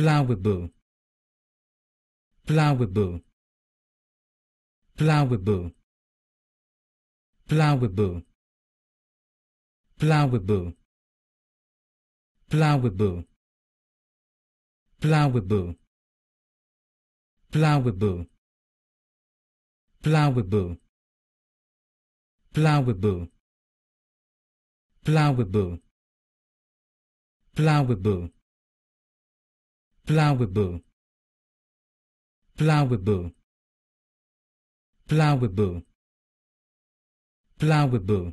plowable plowable plowable plowable plowable plowable plowable plowable plowable plowable plowable plowable plowable plowable plowable plowable